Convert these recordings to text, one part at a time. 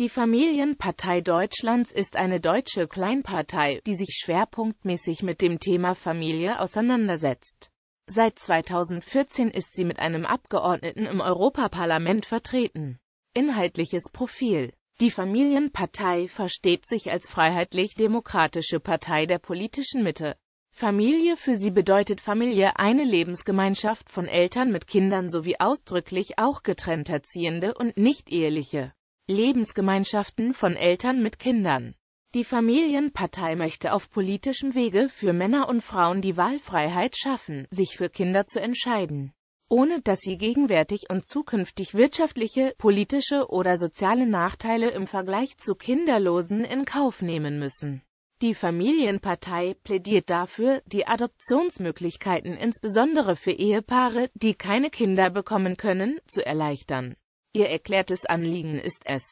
Die Familienpartei Deutschlands ist eine deutsche Kleinpartei, die sich schwerpunktmäßig mit dem Thema Familie auseinandersetzt. Seit 2014 ist sie mit einem Abgeordneten im Europaparlament vertreten. Inhaltliches Profil Die Familienpartei versteht sich als freiheitlich-demokratische Partei der politischen Mitte. Familie für sie bedeutet Familie eine Lebensgemeinschaft von Eltern mit Kindern sowie ausdrücklich auch getrennt erziehende und nicht-eheliche. Lebensgemeinschaften von Eltern mit Kindern. Die Familienpartei möchte auf politischem Wege für Männer und Frauen die Wahlfreiheit schaffen, sich für Kinder zu entscheiden, ohne dass sie gegenwärtig und zukünftig wirtschaftliche, politische oder soziale Nachteile im Vergleich zu Kinderlosen in Kauf nehmen müssen. Die Familienpartei plädiert dafür, die Adoptionsmöglichkeiten insbesondere für Ehepaare, die keine Kinder bekommen können, zu erleichtern. Ihr erklärtes Anliegen ist es,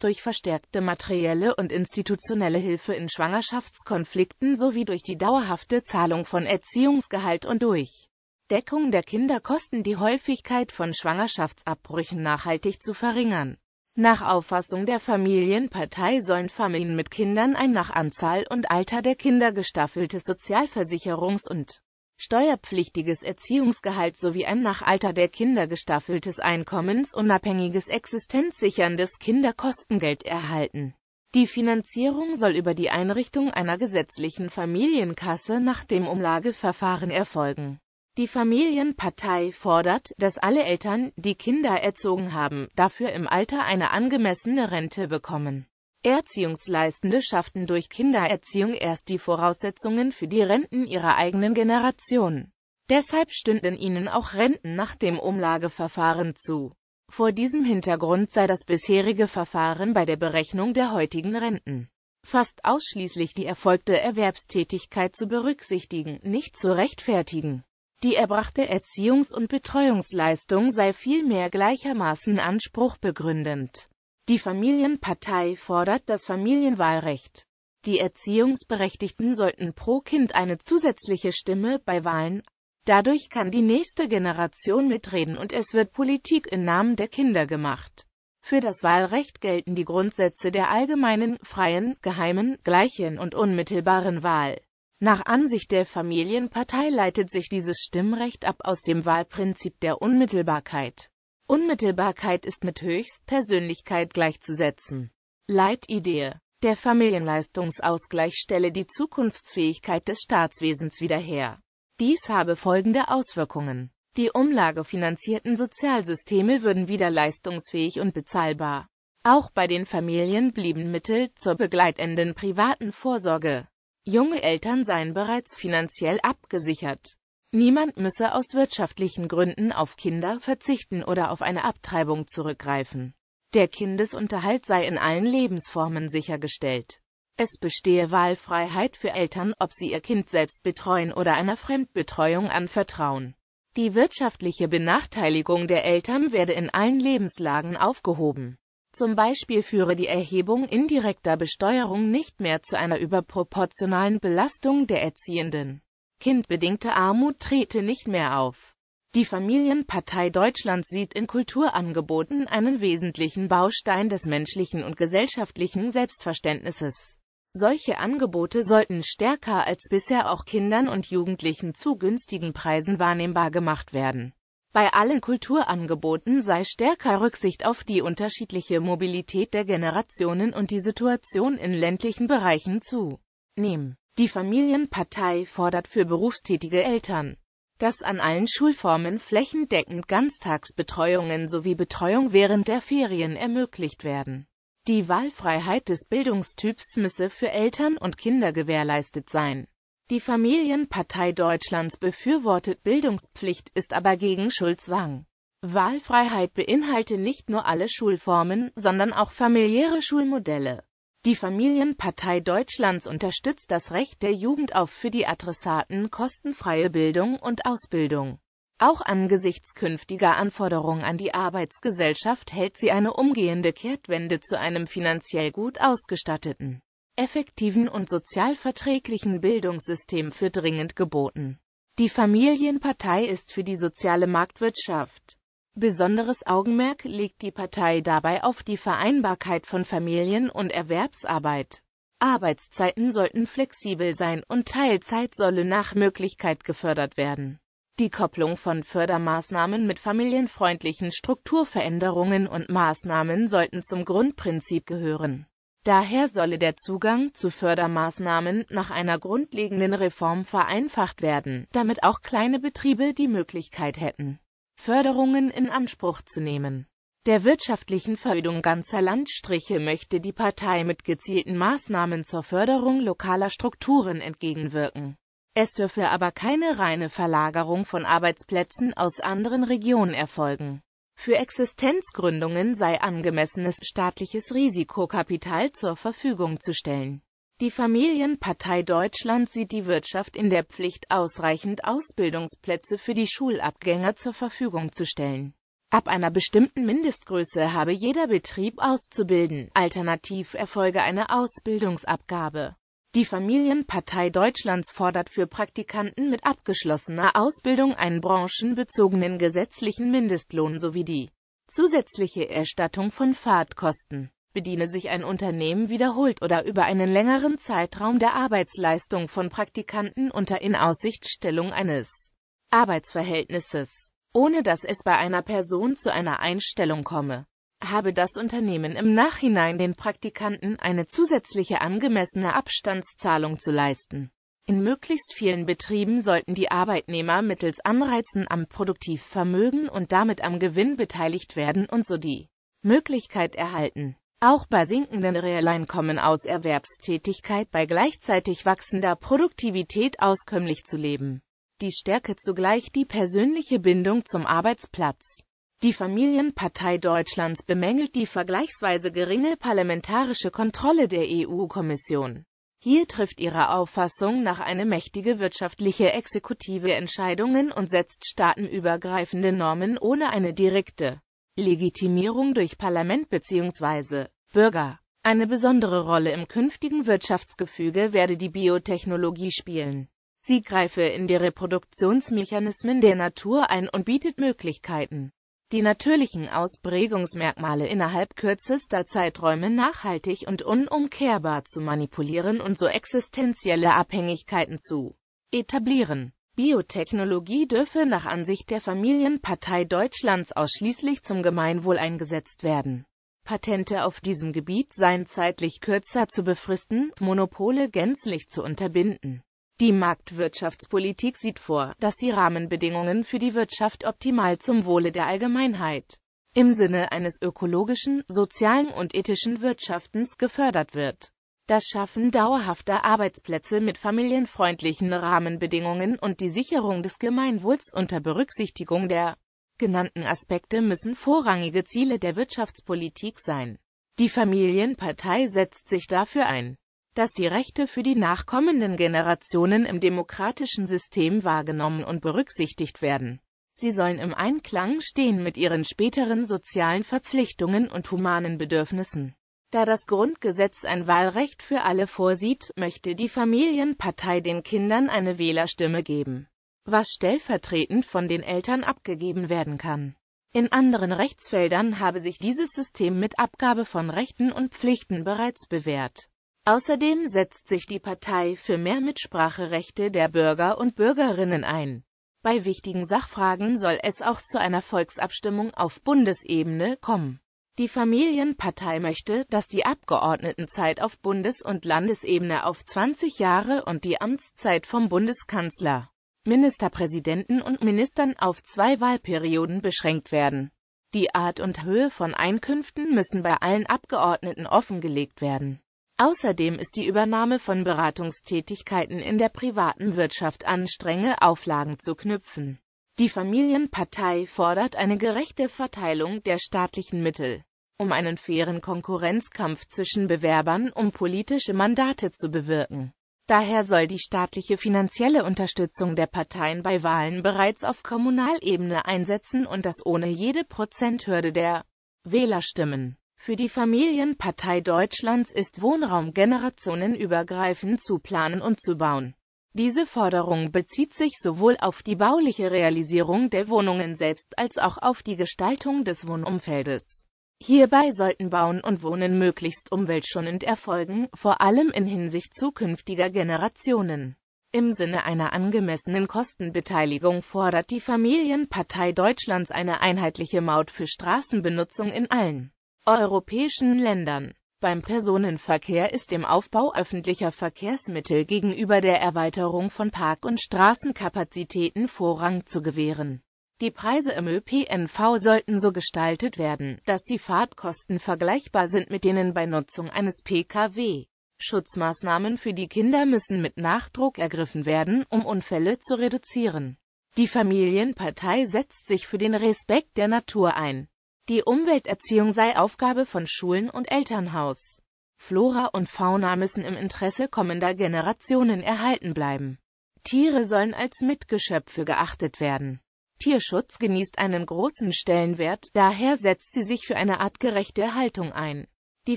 durch verstärkte materielle und institutionelle Hilfe in Schwangerschaftskonflikten sowie durch die dauerhafte Zahlung von Erziehungsgehalt und durch Deckung der Kinderkosten die Häufigkeit von Schwangerschaftsabbrüchen nachhaltig zu verringern. Nach Auffassung der Familienpartei sollen Familien mit Kindern ein nach Anzahl und Alter der Kinder gestaffeltes Sozialversicherungs- und steuerpflichtiges Erziehungsgehalt sowie ein nach Alter der Kinder gestaffeltes Einkommens unabhängiges existenzsicherndes Kinderkostengeld erhalten. Die Finanzierung soll über die Einrichtung einer gesetzlichen Familienkasse nach dem Umlageverfahren erfolgen. Die Familienpartei fordert, dass alle Eltern, die Kinder erzogen haben, dafür im Alter eine angemessene Rente bekommen. Erziehungsleistende schafften durch Kindererziehung erst die Voraussetzungen für die Renten ihrer eigenen Generation. Deshalb stünden ihnen auch Renten nach dem Umlageverfahren zu. Vor diesem Hintergrund sei das bisherige Verfahren bei der Berechnung der heutigen Renten fast ausschließlich die erfolgte Erwerbstätigkeit zu berücksichtigen, nicht zu rechtfertigen. Die erbrachte Erziehungs- und Betreuungsleistung sei vielmehr gleichermaßen anspruchbegründend. Die Familienpartei fordert das Familienwahlrecht. Die Erziehungsberechtigten sollten pro Kind eine zusätzliche Stimme bei Wahlen. Dadurch kann die nächste Generation mitreden und es wird Politik im Namen der Kinder gemacht. Für das Wahlrecht gelten die Grundsätze der allgemeinen, freien, geheimen, gleichen und unmittelbaren Wahl. Nach Ansicht der Familienpartei leitet sich dieses Stimmrecht ab aus dem Wahlprinzip der Unmittelbarkeit. Unmittelbarkeit ist mit Höchstpersönlichkeit gleichzusetzen. Leitidee. Der Familienleistungsausgleich stelle die Zukunftsfähigkeit des Staatswesens wieder her. Dies habe folgende Auswirkungen. Die umlagefinanzierten Sozialsysteme würden wieder leistungsfähig und bezahlbar. Auch bei den Familien blieben Mittel zur begleitenden privaten Vorsorge. Junge Eltern seien bereits finanziell abgesichert. Niemand müsse aus wirtschaftlichen Gründen auf Kinder verzichten oder auf eine Abtreibung zurückgreifen. Der Kindesunterhalt sei in allen Lebensformen sichergestellt. Es bestehe Wahlfreiheit für Eltern, ob sie ihr Kind selbst betreuen oder einer Fremdbetreuung anvertrauen. Die wirtschaftliche Benachteiligung der Eltern werde in allen Lebenslagen aufgehoben. Zum Beispiel führe die Erhebung indirekter Besteuerung nicht mehr zu einer überproportionalen Belastung der Erziehenden. Kindbedingte Armut trete nicht mehr auf. Die Familienpartei Deutschlands sieht in Kulturangeboten einen wesentlichen Baustein des menschlichen und gesellschaftlichen Selbstverständnisses. Solche Angebote sollten stärker als bisher auch Kindern und Jugendlichen zu günstigen Preisen wahrnehmbar gemacht werden. Bei allen Kulturangeboten sei stärker Rücksicht auf die unterschiedliche Mobilität der Generationen und die Situation in ländlichen Bereichen zu nehmen. Die Familienpartei fordert für berufstätige Eltern, dass an allen Schulformen flächendeckend Ganztagsbetreuungen sowie Betreuung während der Ferien ermöglicht werden. Die Wahlfreiheit des Bildungstyps müsse für Eltern und Kinder gewährleistet sein. Die Familienpartei Deutschlands befürwortet Bildungspflicht, ist aber gegen Schulzwang. Wahlfreiheit beinhalte nicht nur alle Schulformen, sondern auch familiäre Schulmodelle. Die Familienpartei Deutschlands unterstützt das Recht der Jugend auf für die Adressaten kostenfreie Bildung und Ausbildung. Auch angesichts künftiger Anforderungen an die Arbeitsgesellschaft hält sie eine umgehende Kehrtwende zu einem finanziell gut ausgestatteten, effektiven und sozialverträglichen Bildungssystem für dringend geboten. Die Familienpartei ist für die soziale Marktwirtschaft Besonderes Augenmerk legt die Partei dabei auf die Vereinbarkeit von Familien- und Erwerbsarbeit. Arbeitszeiten sollten flexibel sein und Teilzeit solle nach Möglichkeit gefördert werden. Die Kopplung von Fördermaßnahmen mit familienfreundlichen Strukturveränderungen und Maßnahmen sollten zum Grundprinzip gehören. Daher solle der Zugang zu Fördermaßnahmen nach einer grundlegenden Reform vereinfacht werden, damit auch kleine Betriebe die Möglichkeit hätten, Förderungen in Anspruch zu nehmen. Der wirtschaftlichen Förderung ganzer Landstriche möchte die Partei mit gezielten Maßnahmen zur Förderung lokaler Strukturen entgegenwirken. Es dürfe aber keine reine Verlagerung von Arbeitsplätzen aus anderen Regionen erfolgen. Für Existenzgründungen sei angemessenes staatliches Risikokapital zur Verfügung zu stellen. Die Familienpartei Deutschland sieht die Wirtschaft in der Pflicht, ausreichend Ausbildungsplätze für die Schulabgänger zur Verfügung zu stellen. Ab einer bestimmten Mindestgröße habe jeder Betrieb auszubilden, alternativ erfolge eine Ausbildungsabgabe. Die Familienpartei Deutschlands fordert für Praktikanten mit abgeschlossener Ausbildung einen branchenbezogenen gesetzlichen Mindestlohn sowie die zusätzliche Erstattung von Fahrtkosten bediene sich ein Unternehmen wiederholt oder über einen längeren Zeitraum der Arbeitsleistung von Praktikanten unter Inaussichtstellung eines Arbeitsverhältnisses, ohne dass es bei einer Person zu einer Einstellung komme. Habe das Unternehmen im Nachhinein den Praktikanten eine zusätzliche angemessene Abstandszahlung zu leisten. In möglichst vielen Betrieben sollten die Arbeitnehmer mittels Anreizen am Produktivvermögen und damit am Gewinn beteiligt werden und so die Möglichkeit erhalten, auch bei sinkenden Realeinkommen aus Erwerbstätigkeit bei gleichzeitig wachsender Produktivität auskömmlich zu leben. Die Stärke zugleich die persönliche Bindung zum Arbeitsplatz. Die Familienpartei Deutschlands bemängelt die vergleichsweise geringe parlamentarische Kontrolle der EU-Kommission. Hier trifft ihre Auffassung nach eine mächtige wirtschaftliche Exekutive Entscheidungen und setzt staatenübergreifende Normen ohne eine direkte Legitimierung durch Parlament bzw. Bürger. Eine besondere Rolle im künftigen Wirtschaftsgefüge werde die Biotechnologie spielen. Sie greife in die Reproduktionsmechanismen der Natur ein und bietet Möglichkeiten, die natürlichen Ausprägungsmerkmale innerhalb kürzester Zeiträume nachhaltig und unumkehrbar zu manipulieren und so existenzielle Abhängigkeiten zu etablieren. Biotechnologie dürfe nach Ansicht der Familienpartei Deutschlands ausschließlich zum Gemeinwohl eingesetzt werden. Patente auf diesem Gebiet seien zeitlich kürzer zu befristen, Monopole gänzlich zu unterbinden. Die Marktwirtschaftspolitik sieht vor, dass die Rahmenbedingungen für die Wirtschaft optimal zum Wohle der Allgemeinheit im Sinne eines ökologischen, sozialen und ethischen Wirtschaftens gefördert wird das Schaffen dauerhafter Arbeitsplätze mit familienfreundlichen Rahmenbedingungen und die Sicherung des Gemeinwohls unter Berücksichtigung der genannten Aspekte müssen vorrangige Ziele der Wirtschaftspolitik sein. Die Familienpartei setzt sich dafür ein, dass die Rechte für die nachkommenden Generationen im demokratischen System wahrgenommen und berücksichtigt werden. Sie sollen im Einklang stehen mit ihren späteren sozialen Verpflichtungen und humanen Bedürfnissen. Da das Grundgesetz ein Wahlrecht für alle vorsieht, möchte die Familienpartei den Kindern eine Wählerstimme geben, was stellvertretend von den Eltern abgegeben werden kann. In anderen Rechtsfeldern habe sich dieses System mit Abgabe von Rechten und Pflichten bereits bewährt. Außerdem setzt sich die Partei für mehr Mitspracherechte der Bürger und Bürgerinnen ein. Bei wichtigen Sachfragen soll es auch zu einer Volksabstimmung auf Bundesebene kommen. Die Familienpartei möchte, dass die Abgeordnetenzeit auf Bundes- und Landesebene auf 20 Jahre und die Amtszeit vom Bundeskanzler, Ministerpräsidenten und Ministern auf zwei Wahlperioden beschränkt werden. Die Art und Höhe von Einkünften müssen bei allen Abgeordneten offengelegt werden. Außerdem ist die Übernahme von Beratungstätigkeiten in der privaten Wirtschaft an strenge Auflagen zu knüpfen die Familienpartei fordert eine gerechte Verteilung der staatlichen Mittel, um einen fairen Konkurrenzkampf zwischen Bewerbern um politische Mandate zu bewirken. Daher soll die staatliche finanzielle Unterstützung der Parteien bei Wahlen bereits auf Kommunalebene einsetzen und das ohne jede Prozenthürde der Wählerstimmen. Für die Familienpartei Deutschlands ist Wohnraum generationenübergreifend zu planen und zu bauen. Diese Forderung bezieht sich sowohl auf die bauliche Realisierung der Wohnungen selbst als auch auf die Gestaltung des Wohnumfeldes. Hierbei sollten Bauen und Wohnen möglichst umweltschonend erfolgen, vor allem in Hinsicht zukünftiger Generationen. Im Sinne einer angemessenen Kostenbeteiligung fordert die Familienpartei Deutschlands eine einheitliche Maut für Straßenbenutzung in allen europäischen Ländern. Beim Personenverkehr ist dem Aufbau öffentlicher Verkehrsmittel gegenüber der Erweiterung von Park- und Straßenkapazitäten Vorrang zu gewähren. Die Preise im ÖPNV sollten so gestaltet werden, dass die Fahrtkosten vergleichbar sind mit denen bei Nutzung eines Pkw. Schutzmaßnahmen für die Kinder müssen mit Nachdruck ergriffen werden, um Unfälle zu reduzieren. Die Familienpartei setzt sich für den Respekt der Natur ein. Die Umwelterziehung sei Aufgabe von Schulen und Elternhaus. Flora und Fauna müssen im Interesse kommender Generationen erhalten bleiben. Tiere sollen als Mitgeschöpfe geachtet werden. Tierschutz genießt einen großen Stellenwert, daher setzt sie sich für eine artgerechte Haltung ein. Die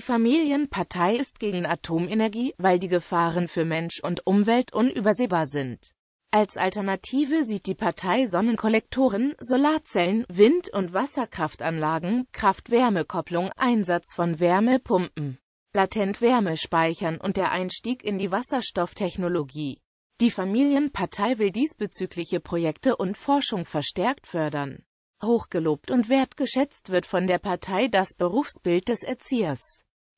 Familienpartei ist gegen Atomenergie, weil die Gefahren für Mensch und Umwelt unübersehbar sind. Als Alternative sieht die Partei Sonnenkollektoren, Solarzellen, Wind- und Wasserkraftanlagen, Kraft-Wärme-Kopplung, Einsatz von Wärmepumpen, Latent-Wärmespeichern und der Einstieg in die Wasserstofftechnologie. Die Familienpartei will diesbezügliche Projekte und Forschung verstärkt fördern. Hochgelobt und wertgeschätzt wird von der Partei das Berufsbild des Erziehers.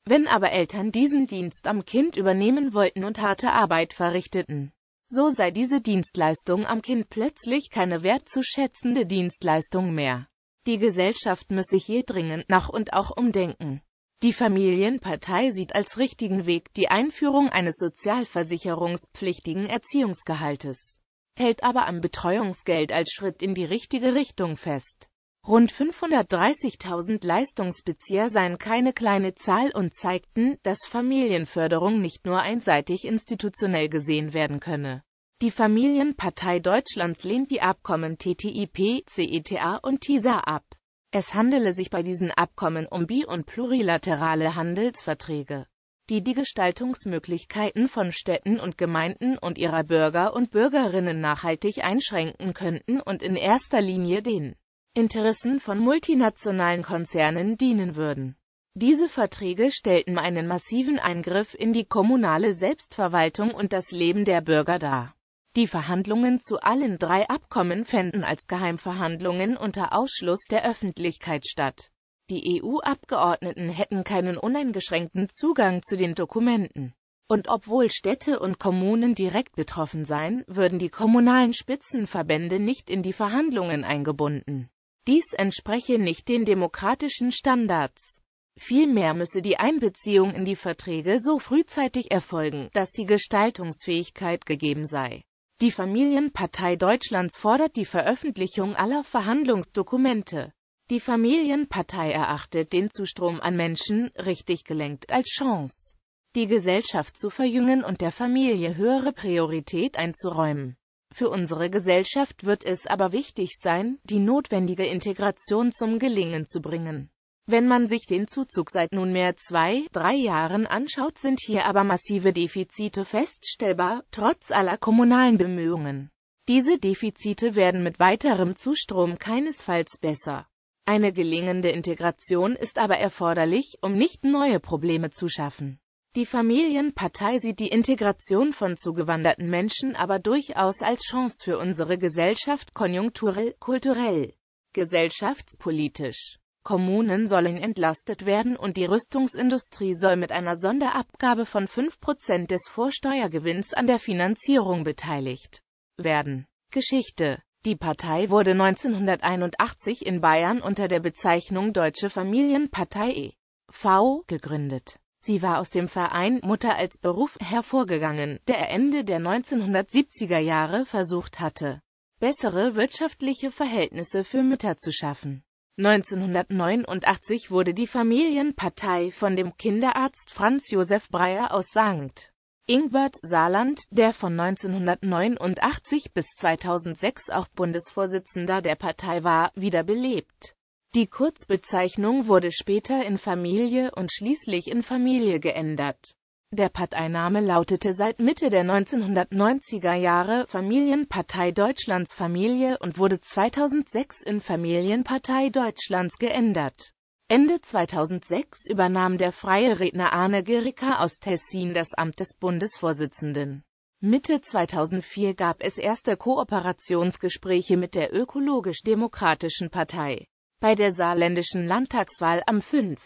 Wenn aber Eltern diesen Dienst am Kind übernehmen wollten und harte Arbeit verrichteten, so sei diese Dienstleistung am Kind plötzlich keine wertzuschätzende Dienstleistung mehr. Die Gesellschaft müsse hier dringend nach und auch umdenken. Die Familienpartei sieht als richtigen Weg die Einführung eines sozialversicherungspflichtigen Erziehungsgehaltes, hält aber am Betreuungsgeld als Schritt in die richtige Richtung fest. Rund 530.000 Leistungsbezieher seien keine kleine Zahl und zeigten, dass Familienförderung nicht nur einseitig institutionell gesehen werden könne. Die Familienpartei Deutschlands lehnt die Abkommen TTIP, CETA und TISA ab. Es handele sich bei diesen Abkommen um bi- und plurilaterale Handelsverträge, die die Gestaltungsmöglichkeiten von Städten und Gemeinden und ihrer Bürger und Bürgerinnen nachhaltig einschränken könnten und in erster Linie den Interessen von multinationalen Konzernen dienen würden. Diese Verträge stellten einen massiven Eingriff in die kommunale Selbstverwaltung und das Leben der Bürger dar. Die Verhandlungen zu allen drei Abkommen fänden als Geheimverhandlungen unter Ausschluss der Öffentlichkeit statt. Die EU-Abgeordneten hätten keinen uneingeschränkten Zugang zu den Dokumenten. Und obwohl Städte und Kommunen direkt betroffen seien, würden die kommunalen Spitzenverbände nicht in die Verhandlungen eingebunden. Dies entspreche nicht den demokratischen Standards. Vielmehr müsse die Einbeziehung in die Verträge so frühzeitig erfolgen, dass die Gestaltungsfähigkeit gegeben sei. Die Familienpartei Deutschlands fordert die Veröffentlichung aller Verhandlungsdokumente. Die Familienpartei erachtet den Zustrom an Menschen, richtig gelenkt, als Chance, die Gesellschaft zu verjüngen und der Familie höhere Priorität einzuräumen. Für unsere Gesellschaft wird es aber wichtig sein, die notwendige Integration zum Gelingen zu bringen. Wenn man sich den Zuzug seit nunmehr zwei, drei Jahren anschaut, sind hier aber massive Defizite feststellbar, trotz aller kommunalen Bemühungen. Diese Defizite werden mit weiterem Zustrom keinesfalls besser. Eine gelingende Integration ist aber erforderlich, um nicht neue Probleme zu schaffen. Die Familienpartei sieht die Integration von zugewanderten Menschen aber durchaus als Chance für unsere Gesellschaft konjunkturell, kulturell, gesellschaftspolitisch. Kommunen sollen entlastet werden und die Rüstungsindustrie soll mit einer Sonderabgabe von 5% des Vorsteuergewinns an der Finanzierung beteiligt werden. Geschichte Die Partei wurde 1981 in Bayern unter der Bezeichnung Deutsche Familienpartei e.V. gegründet Sie war aus dem Verein Mutter als Beruf hervorgegangen, der Ende der 1970er Jahre versucht hatte, bessere wirtschaftliche Verhältnisse für Mütter zu schaffen. 1989 wurde die Familienpartei von dem Kinderarzt Franz Josef Breyer aus St. Ingbert Saarland, der von 1989 bis 2006 auch Bundesvorsitzender der Partei war, wiederbelebt die Kurzbezeichnung wurde später in Familie und schließlich in Familie geändert. Der Parteiname lautete seit Mitte der 1990er Jahre Familienpartei Deutschlands Familie und wurde 2006 in Familienpartei Deutschlands geändert. Ende 2006 übernahm der freie Redner Arne Gericka aus Tessin das Amt des Bundesvorsitzenden. Mitte 2004 gab es erste Kooperationsgespräche mit der ökologisch-demokratischen Partei. Bei der saarländischen Landtagswahl am 5.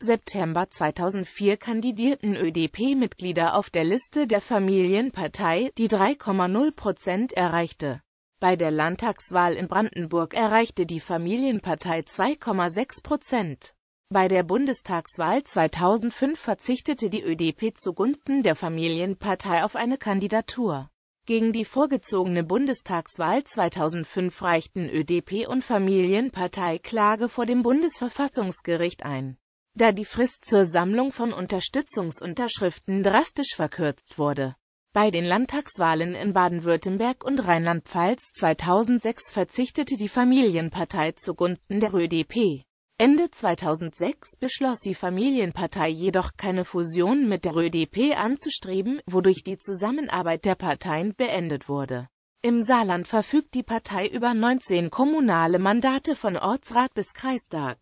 September 2004 kandidierten ÖDP-Mitglieder auf der Liste der Familienpartei, die 3,0 Prozent erreichte. Bei der Landtagswahl in Brandenburg erreichte die Familienpartei 2,6 Prozent. Bei der Bundestagswahl 2005 verzichtete die ÖDP zugunsten der Familienpartei auf eine Kandidatur. Gegen die vorgezogene Bundestagswahl 2005 reichten ÖDP und Familienpartei Klage vor dem Bundesverfassungsgericht ein, da die Frist zur Sammlung von Unterstützungsunterschriften drastisch verkürzt wurde. Bei den Landtagswahlen in Baden-Württemberg und Rheinland-Pfalz 2006 verzichtete die Familienpartei zugunsten der ÖDP. Ende 2006 beschloss die Familienpartei jedoch keine Fusion mit der ÖDP anzustreben, wodurch die Zusammenarbeit der Parteien beendet wurde. Im Saarland verfügt die Partei über 19 kommunale Mandate von Ortsrat bis Kreistag.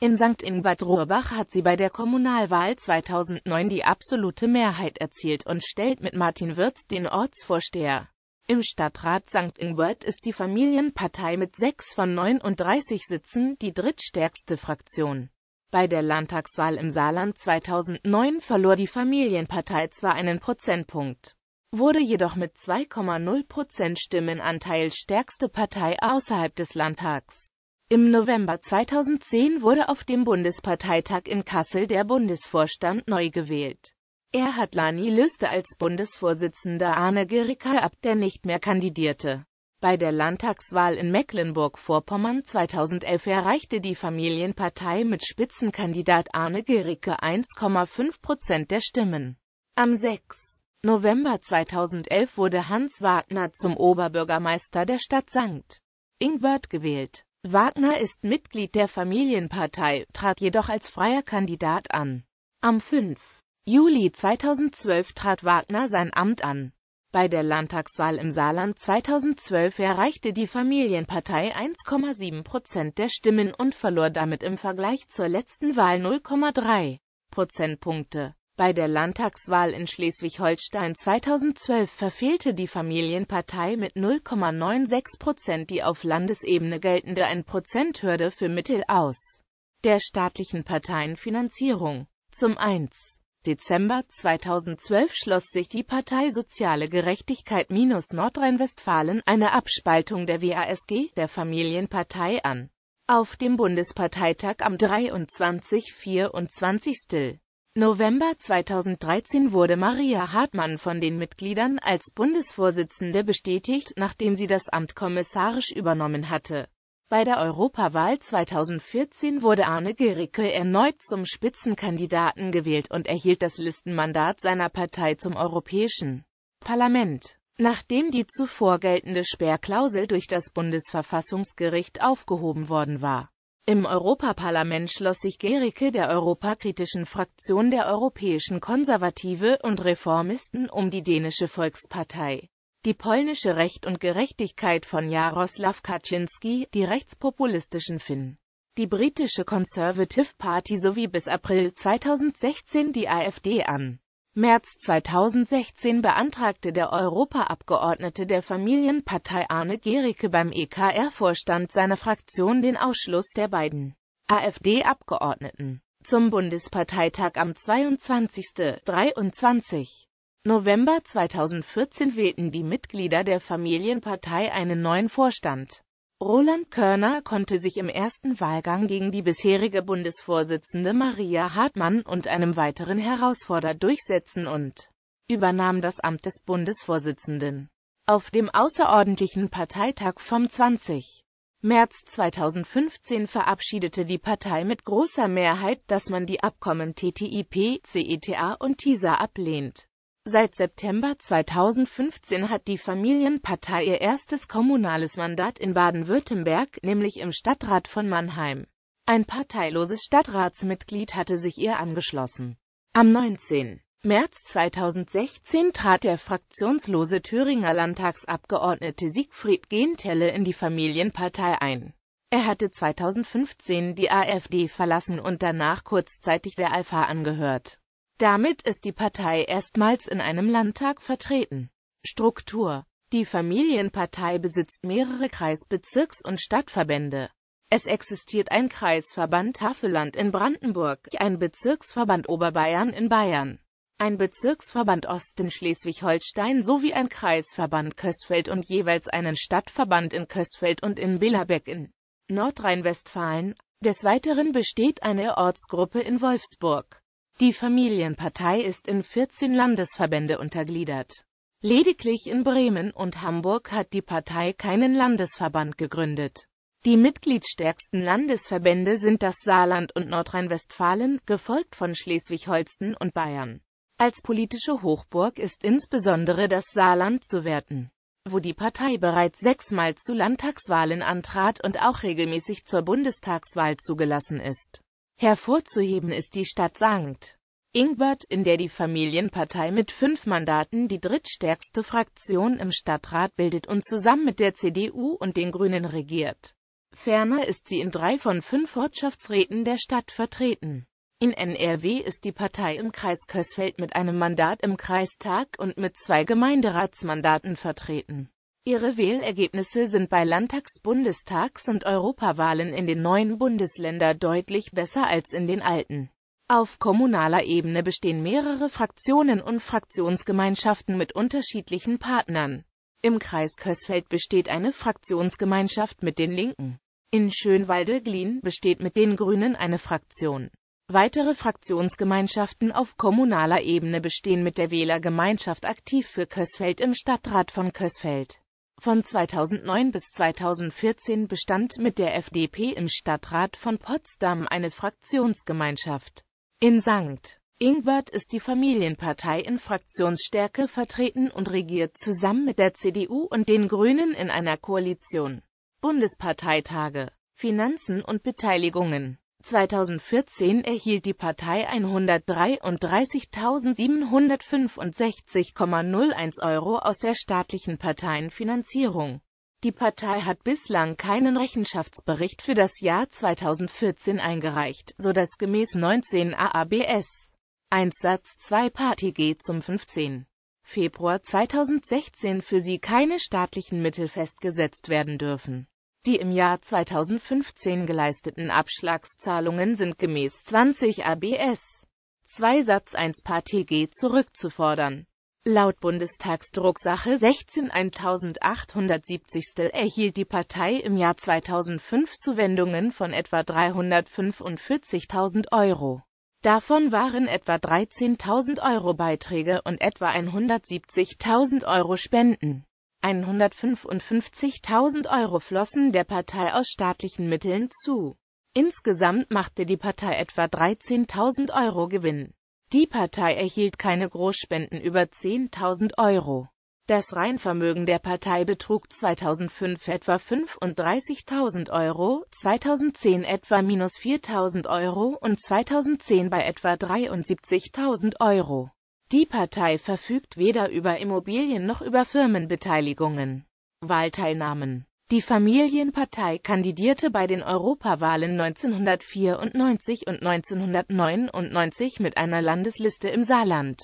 In St. Ingbert Rohrbach hat sie bei der Kommunalwahl 2009 die absolute Mehrheit erzielt und stellt mit Martin Wirz den Ortsvorsteher. Im Stadtrat St. Ingbert ist die Familienpartei mit sechs von 39 Sitzen die drittstärkste Fraktion. Bei der Landtagswahl im Saarland 2009 verlor die Familienpartei zwar einen Prozentpunkt, wurde jedoch mit 2,0 Prozent Stimmenanteil stärkste Partei außerhalb des Landtags. Im November 2010 wurde auf dem Bundesparteitag in Kassel der Bundesvorstand neu gewählt. Er hat Lani Lüste als Bundesvorsitzender Arne Gericke ab, der nicht mehr kandidierte. Bei der Landtagswahl in Mecklenburg-Vorpommern 2011 erreichte die Familienpartei mit Spitzenkandidat Arne Gericke 1,5 Prozent der Stimmen. Am 6. November 2011 wurde Hans Wagner zum Oberbürgermeister der Stadt St. Ingbert gewählt. Wagner ist Mitglied der Familienpartei, trat jedoch als freier Kandidat an. Am 5. Juli 2012 trat Wagner sein Amt an. Bei der Landtagswahl im Saarland 2012 erreichte die Familienpartei 1,7 Prozent der Stimmen und verlor damit im Vergleich zur letzten Wahl 0,3 Prozentpunkte. Bei der Landtagswahl in Schleswig-Holstein 2012 verfehlte die Familienpartei mit 0,96 Prozent die auf Landesebene geltende 1-Prozent-Hürde für Mittel aus der staatlichen Parteienfinanzierung. Zum 1. Dezember 2012 schloss sich die Partei Soziale Gerechtigkeit minus Nordrhein-Westfalen eine Abspaltung der WASG, der Familienpartei, an. Auf dem Bundesparteitag am 23-24. November 2013 wurde Maria Hartmann von den Mitgliedern als Bundesvorsitzende bestätigt, nachdem sie das Amt kommissarisch übernommen hatte bei der Europawahl 2014 wurde Arne Gericke erneut zum Spitzenkandidaten gewählt und erhielt das Listenmandat seiner Partei zum Europäischen Parlament. Nachdem die zuvor geltende Sperrklausel durch das Bundesverfassungsgericht aufgehoben worden war. Im Europaparlament schloss sich Gericke der europakritischen Fraktion der Europäischen Konservative und Reformisten um die dänische Volkspartei. Die polnische Recht und Gerechtigkeit von Jaroslaw Kaczynski, die rechtspopulistischen Finn. Die britische Conservative Party sowie bis April 2016 die AfD an. März 2016 beantragte der Europaabgeordnete der Familienpartei Arne Gericke beim EKR-Vorstand seiner Fraktion den Ausschluss der beiden AfD-Abgeordneten. Zum Bundesparteitag am 22. 23. November 2014 wählten die Mitglieder der Familienpartei einen neuen Vorstand. Roland Körner konnte sich im ersten Wahlgang gegen die bisherige Bundesvorsitzende Maria Hartmann und einem weiteren Herausforderer durchsetzen und übernahm das Amt des Bundesvorsitzenden. Auf dem außerordentlichen Parteitag vom 20. März 2015 verabschiedete die Partei mit großer Mehrheit, dass man die Abkommen TTIP, CETA und TISA ablehnt. Seit September 2015 hat die Familienpartei ihr erstes kommunales Mandat in Baden-Württemberg, nämlich im Stadtrat von Mannheim. Ein parteiloses Stadtratsmitglied hatte sich ihr angeschlossen. Am 19. März 2016 trat der fraktionslose Thüringer Landtagsabgeordnete Siegfried Gentelle in die Familienpartei ein. Er hatte 2015 die AfD verlassen und danach kurzzeitig der Alpha angehört. Damit ist die Partei erstmals in einem Landtag vertreten. Struktur Die Familienpartei besitzt mehrere Kreisbezirks- und Stadtverbände. Es existiert ein Kreisverband Havelland in Brandenburg, ein Bezirksverband Oberbayern in Bayern, ein Bezirksverband Osten Schleswig-Holstein sowie ein Kreisverband Kösfeld und jeweils einen Stadtverband in Kösfeld und in Billerbeck in Nordrhein-Westfalen. Des Weiteren besteht eine Ortsgruppe in Wolfsburg. Die Familienpartei ist in 14 Landesverbände untergliedert. Lediglich in Bremen und Hamburg hat die Partei keinen Landesverband gegründet. Die mitgliedstärksten Landesverbände sind das Saarland und Nordrhein-Westfalen, gefolgt von Schleswig-Holsten und Bayern. Als politische Hochburg ist insbesondere das Saarland zu werten, wo die Partei bereits sechsmal zu Landtagswahlen antrat und auch regelmäßig zur Bundestagswahl zugelassen ist. Hervorzuheben ist die Stadt St. Ingbert, in der die Familienpartei mit fünf Mandaten die drittstärkste Fraktion im Stadtrat bildet und zusammen mit der CDU und den Grünen regiert. Ferner ist sie in drei von fünf Ortschaftsräten der Stadt vertreten. In NRW ist die Partei im Kreis Kössfeld mit einem Mandat im Kreistag und mit zwei Gemeinderatsmandaten vertreten. Ihre Wählergebnisse sind bei Landtags-, Bundestags- und Europawahlen in den neuen Bundesländern deutlich besser als in den alten. Auf kommunaler Ebene bestehen mehrere Fraktionen und Fraktionsgemeinschaften mit unterschiedlichen Partnern. Im Kreis Kössfeld besteht eine Fraktionsgemeinschaft mit den Linken. In Schönwalde-Glien besteht mit den Grünen eine Fraktion. Weitere Fraktionsgemeinschaften auf kommunaler Ebene bestehen mit der Wählergemeinschaft aktiv für Kössfeld im Stadtrat von Kössfeld. Von 2009 bis 2014 bestand mit der FDP im Stadtrat von Potsdam eine Fraktionsgemeinschaft. In St. Ingbert ist die Familienpartei in Fraktionsstärke vertreten und regiert zusammen mit der CDU und den Grünen in einer Koalition. Bundesparteitage, Finanzen und Beteiligungen 2014 erhielt die Partei 133.765,01 Euro aus der staatlichen Parteienfinanzierung. Die Partei hat bislang keinen Rechenschaftsbericht für das Jahr 2014 eingereicht, so dass gemäß 19 AABS 1 Satz 2 G zum 15. Februar 2016 für sie keine staatlichen Mittel festgesetzt werden dürfen. Die im Jahr 2015 geleisteten Abschlagszahlungen sind gemäß 20 ABS 2 Satz 1 Part TG zurückzufordern. Laut Bundestagsdrucksache 16.870 erhielt die Partei im Jahr 2005 Zuwendungen von etwa 345.000 Euro. Davon waren etwa 13.000 Euro Beiträge und etwa 170.000 Euro Spenden. 155.000 Euro flossen der Partei aus staatlichen Mitteln zu. Insgesamt machte die Partei etwa 13.000 Euro Gewinn. Die Partei erhielt keine Großspenden über 10.000 Euro. Das Reinvermögen der Partei betrug 2005 etwa 35.000 Euro, 2010 etwa minus 4.000 Euro und 2010 bei etwa 73.000 Euro. Die Partei verfügt weder über Immobilien noch über Firmenbeteiligungen. Wahlteilnahmen Die Familienpartei kandidierte bei den Europawahlen 1994 und 1999 mit einer Landesliste im Saarland.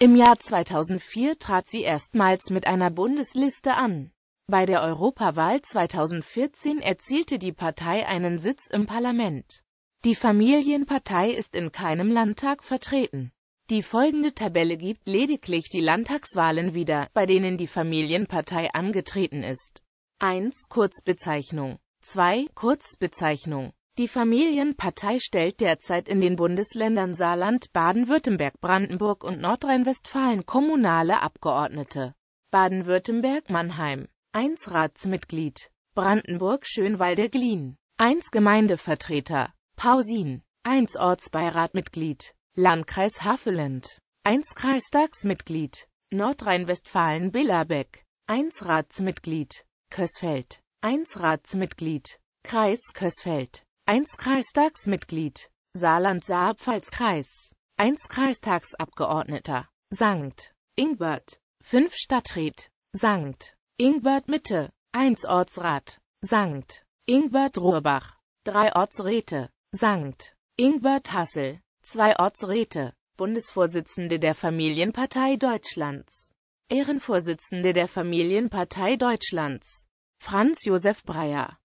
Im Jahr 2004 trat sie erstmals mit einer Bundesliste an. Bei der Europawahl 2014 erzielte die Partei einen Sitz im Parlament. Die Familienpartei ist in keinem Landtag vertreten. Die folgende Tabelle gibt lediglich die Landtagswahlen wieder, bei denen die Familienpartei angetreten ist. 1. Kurzbezeichnung 2. Kurzbezeichnung Die Familienpartei stellt derzeit in den Bundesländern Saarland, Baden-Württemberg, Brandenburg und Nordrhein-Westfalen kommunale Abgeordnete. Baden-Württemberg Mannheim 1 Ratsmitglied Brandenburg Schönwalde Glien 1 Gemeindevertreter Pausin 1 Ortsbeiratmitglied Landkreis Haffeland, 1 Kreistagsmitglied, Nordrhein-Westfalen-Billerbeck, 1 Ratsmitglied, Kösfeld, 1 Ratsmitglied, Kreis Kösfeld, 1 Kreistagsmitglied, saarland saar kreis 1 Kreistagsabgeordneter, Sankt Ingbert, 5 Stadtrat, Sankt Ingbert Mitte, 1 Ortsrat, Sankt Ingbert Ruhrbach, 3 Ortsräte, Sankt Ingbert Hassel, Zwei Ortsräte, Bundesvorsitzende der Familienpartei Deutschlands, Ehrenvorsitzende der Familienpartei Deutschlands, Franz Josef Breyer.